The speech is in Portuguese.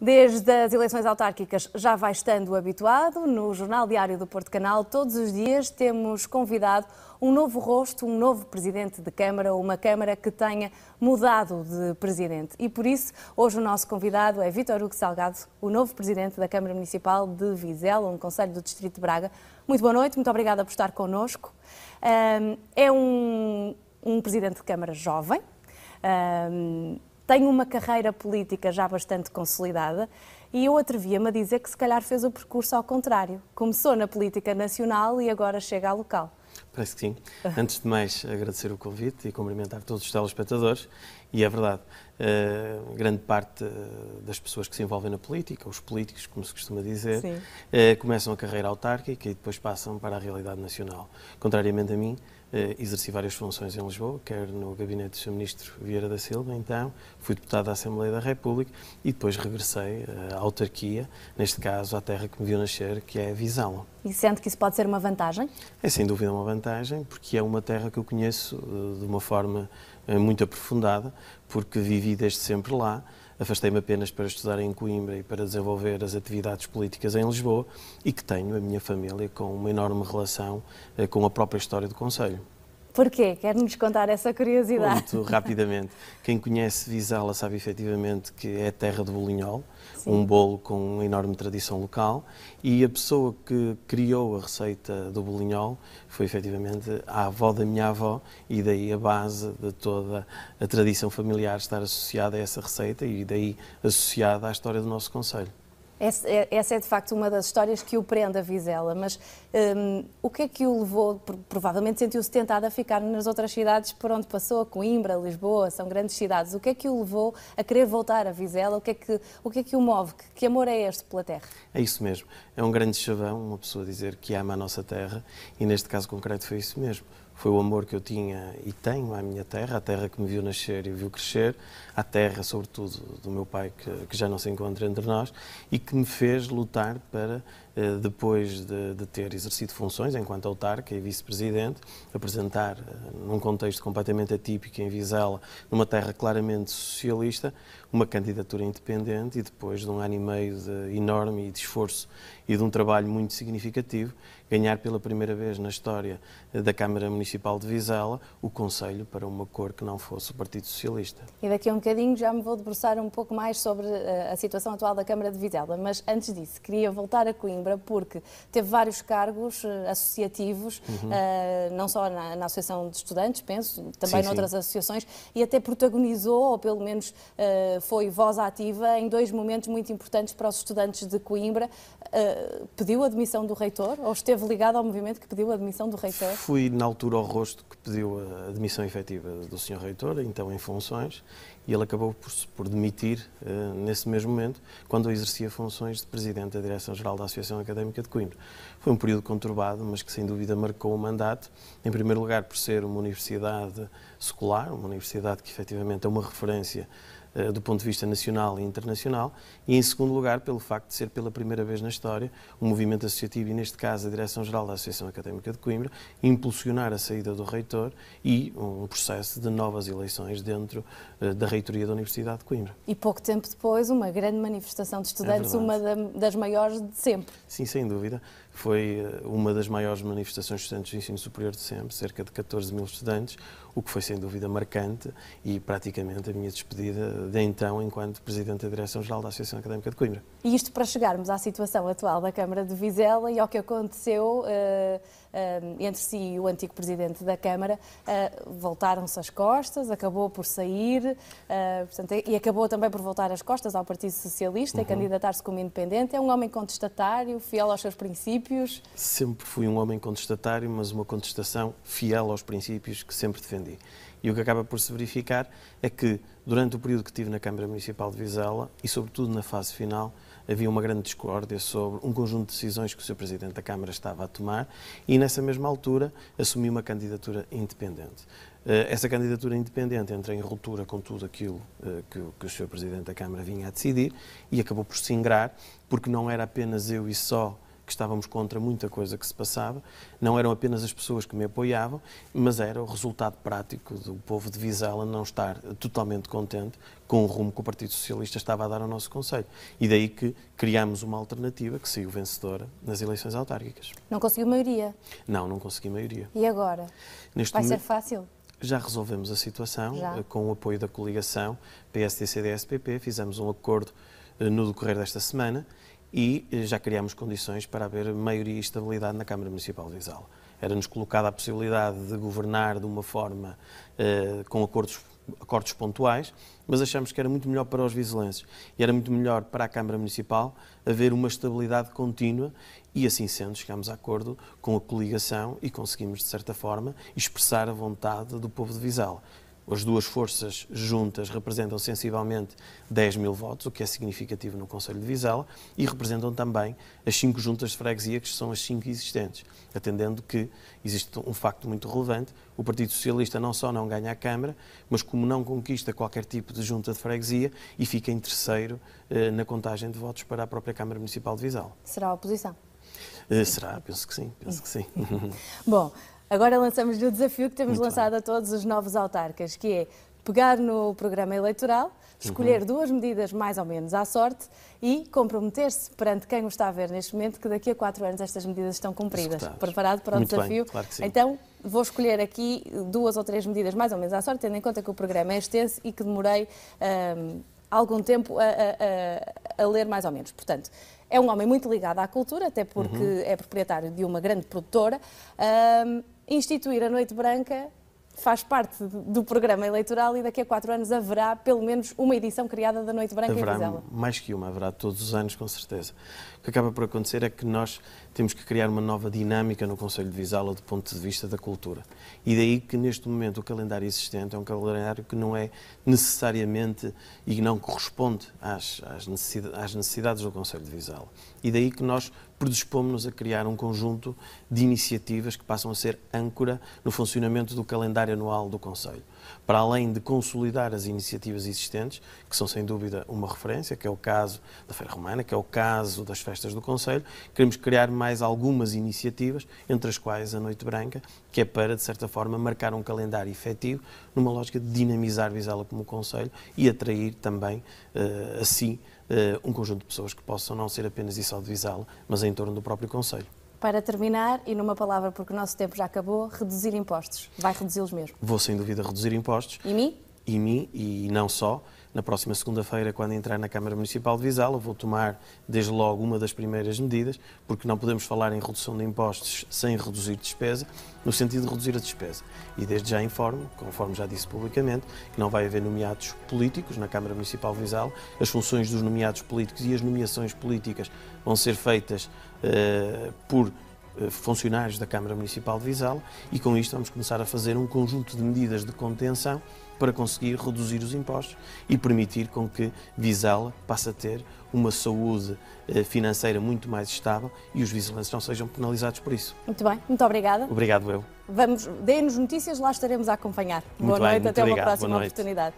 Desde as eleições autárquicas já vai estando habituado. No Jornal Diário do Porto Canal, todos os dias temos convidado um novo rosto, um novo presidente de Câmara, uma Câmara que tenha mudado de presidente. E por isso, hoje o nosso convidado é Vítor Hugo Salgado, o novo presidente da Câmara Municipal de Vizela, um conselho do Distrito de Braga. Muito boa noite, muito obrigada por estar connosco. É um, um presidente de Câmara jovem tem uma carreira política já bastante consolidada e eu atrevia-me a dizer que se calhar fez o percurso ao contrário. Começou na política nacional e agora chega à local. Parece que sim. Antes de mais, agradecer o convite e cumprimentar todos os telespectadores e é verdade. Uh, grande parte eh, das pessoas que se envolvem na política, os políticos, como se costuma dizer, uh, começam a carreira autárquica e depois passam para a realidade nacional. Contrariamente a mim, exerci várias funções em Lisboa, quer no gabinete do Sr. Ministro Vieira da Silva, então, fui deputado da Assembleia da República e depois regressei à autarquia, neste caso à terra que me viu nascer, que é a Visão. E sente que isso pode ser uma vantagem? É sem dúvida uma vantagem, porque é uma terra que eu conheço de uma forma eh, muito aprofundada, porque vivi desde sempre lá. Afastei-me apenas para estudar em Coimbra e para desenvolver as atividades políticas em Lisboa e que tenho a minha família com uma enorme relação eh, com a própria história do Conselho. Porquê? Quer-nos contar essa curiosidade? Muito rapidamente. Quem conhece Vizela sabe efetivamente que é terra do bolinhol, Sim. um bolo com uma enorme tradição local, e a pessoa que criou a receita do bolinhol foi efetivamente a avó da minha avó, e daí a base de toda a tradição familiar estar associada a essa receita e daí associada à história do nosso Conselho. É, essa, é de facto uma das histórias que o prende a Vizela, mas um, o que é que o levou? Provavelmente sentiu-se tentado a ficar nas outras cidades por onde passou, Coimbra, Lisboa, são grandes cidades. O que é que o levou a querer voltar a Vizela? O que é que o, que é que o move? Que, que amor é este pela terra? É isso mesmo. É um grande chavão uma pessoa dizer que ama a nossa terra e neste caso concreto foi isso mesmo foi o amor que eu tinha e tenho à minha terra, à terra que me viu nascer e viu crescer, à terra, sobretudo, do meu pai que, que já não se encontra entre nós e que me fez lutar para eh, depois de, de, ter exercido funções enquanto autarca e vice-presidente, apresentar eh, num contexto completamente atípico em Vizela, numa terra claramente socialista, uma candidatura independente e depois de um ano e meio de enorme de esforço e de um trabalho muito significativo, ganhar pela primeira vez na história eh, da Câmara Municipal de Vizela o Conselho para uma cor que não fosse o Partido Socialista. E daqui a um bocadinho já me vou debruçar um pouco mais sobre a situação atual da Câmara de Vizela, mas antes disso, queria voltar a Coimbra Câmara, porque teve vários cargos eh, associativos, uhum. uh, não só na, na, Associação de Estudantes, penso, também sim, noutras sim. associações, e até protagonizou, ou pelo menos uh, foi voz ativa, em dois momentos muito importantes para os estudantes de Coimbra. Uh, pediu a demissão do reitor ou esteve ligado ao movimento que pediu a demissão do reitor? Fui, na altura, ao rosto que pediu a demissão efetiva do senhor reitor, então em funções, e ele acabou por, por demitir nesse mesmo momento, quando eu exercia funções de presidente da Direção-Geral da Associação Associação Académica de Coimbra. Foi um período conturbado, mas que sem dúvida marcou o mandato, em primeiro lugar por ser uma universidade secular, uma universidade que efetivamente é uma referência eh, do ponto de vista nacional e internacional, e em segundo lugar, pelo facto de ser pela primeira vez na história um movimento associativo, e neste caso a Direção-Geral da Associação Académica de Coimbra, impulsionar a saída do reitor e um processo de novas eleições dentro eh, da reitoria da Universidade de Coimbra. E pouco tempo depois, uma grande manifestação de estudantes, é uma das maiores de sempre. Sim, sem dúvida foi eh, uma das maiores manifestações de estudantes de ensino superior de sempre, cerca de 14 mil estudantes, o que foi sem dúvida marcante e praticamente a minha despedida de então enquanto Presidente da Direção-Geral da Associação Académica de Coimbra. E isto para chegarmos à situação atual da Câmara de Vizela e ao que aconteceu uh, Ehm, entre si e o antigo presidente da Câmara, eh, voltaram-se as costas, acabou por sair, eh, portanto, e acabou também por voltar as costas ao Partido Socialista uhum. e candidatar-se como independente. É um homem contestatário, fiel aos seus princípios? Sempre fui um homem contestatário, mas uma contestação fiel aos princípios que sempre defendi. E o que acaba por se verificar é que, durante o período que tive na Câmara Municipal de Vizela, e sobretudo na fase final, havia uma grande discórdia sobre um conjunto de decisões que o Sr. Presidente da Câmara estava a tomar e, nessa mesma altura, assumi uma candidatura independente. Eh, essa candidatura independente entra em ruptura com tudo aquilo eh, que o Sr. Presidente da Câmara vinha a decidir e acabou por se ingrar, porque não era apenas eu e só que estávamos contra muita coisa que se passava. Não eram apenas as pessoas que me apoiavam, mas era o resultado prático do povo de Vizela não estar totalmente contente com o rumo que o Partido Socialista estava a dar ao nosso Conselho. E daí que criámos uma alternativa que saiu vencedora nas eleições autárquicas. Não conseguiu maioria? Não, não consegui maioria. E agora? Neste Vai ser fácil? Já resolvemos a situação Já. Eh, com o apoio da coligação PSD-CDS-PP. Fizemos um acordo eh, no decorrer desta semana e eh, já criámos condições para haver maioria e estabilidade na Câmara Municipal de Vizela. Era-nos colocada a possibilidade de governar de uma forma eh, com acordos, acordos pontuais, mas achamos que era muito melhor para os vizelenses e era muito melhor para a Câmara Municipal haver uma estabilidade contínua e assim sendo chegámos a acordo com a coligação e conseguimos, de certa forma, expressar a vontade do povo de Vizela. As duas forças juntas representam sensivelmente 10 mil votos, o que é significativo no Conselho de Vizela, e representam também as cinco juntas de freguesia, que são as cinco existentes, atendendo que existe um facto muito relevante: o Partido Socialista não só não ganha a Câmara, mas como não conquista qualquer tipo de junta de freguesia e fica em terceiro eh, na contagem de votos para a própria Câmara Municipal de Vizela. Será a oposição? Eh, será, penso que sim, penso que sim. Bom. Agora lançamos o desafio que temos Muito lançado bem. a todos os novos autarcas, que é pegar no programa eleitoral, uhum. escolher uhum. duas medidas mais ou menos à sorte e comprometer-se perante quem o está a ver neste momento que daqui a quatro anos estas medidas estão cumpridas. Escutados. Preparado para o Muito desafio? Bem, claro então, vou escolher aqui duas ou três medidas mais ou menos à sorte, tendo em conta que o programa é extenso e que demorei um, algum tempo a, a, a, a ler mais ou menos. Portanto, é um homem muito ligado à cultura, até porque uhum. é proprietário de uma grande produtora. Um, instituir a Noite Branca faz parte do programa eleitoral e daqui a quatro anos haverá pelo menos uma edição criada da Noite Branca haverá em Vizela. mais que uma, haverá todos os anos, com certeza que acaba por acontecer é que nós temos que criar uma nova dinâmica no Conselho de Vizela do ponto de vista da cultura. E daí que neste momento o calendário existente é um calendário que não é necessariamente e não corresponde às, às necessidades do Conselho de Vizela. E daí que nós predispomos-nos a criar um conjunto de iniciativas que passam a ser âncora no funcionamento do calendário anual do Conselho. Para além de consolidar as iniciativas existentes, que são sem dúvida uma referência, que é o caso da Feira Romana, que é o caso das festas do Conselho, queremos criar mais algumas iniciativas, entre as quais a Noite Branca, que é para, de certa forma, marcar um calendário efetivo, numa lógica de dinamizar Vizela como Conselho e atrair também, uh, assim, uh, um conjunto de pessoas que possam não ser apenas e só de Vizela, mas em torno do próprio Conselho. Para terminar, e numa palavra, porque o nosso tempo já acabou, reduzir impostos. Vai reduzi-los mesmo? Vou, sem dúvida, reduzir impostos. E mim? E mim, e não só. Na próxima segunda-feira, quando entrar na Câmara Municipal de Vizela, vou tomar desde logo uma das primeiras medidas, porque não podemos falar em redução de impostos sem reduzir despesa, no sentido de reduzir a despesa. E desde já informo, conforme já disse publicamente, que não vai haver nomeados políticos na Câmara Municipal de Vizela. As funções dos nomeados políticos e as nomeações políticas vão ser feitas uh, por eh, funcionários da Câmara Municipal de Vizela e com isto vamos começar a fazer um conjunto de medidas de contenção para conseguir reduzir os impostos e permitir com que Vizela passe a ter uma saúde eh, financeira muito mais estável e os vizelenses não sejam penalizados por isso. Muito bem, muito obrigada. Obrigado eu. Vamos, deem-nos notícias, lá estaremos a acompanhar. Muito Boa bem, noite, até obrigado. uma próxima oportunidade.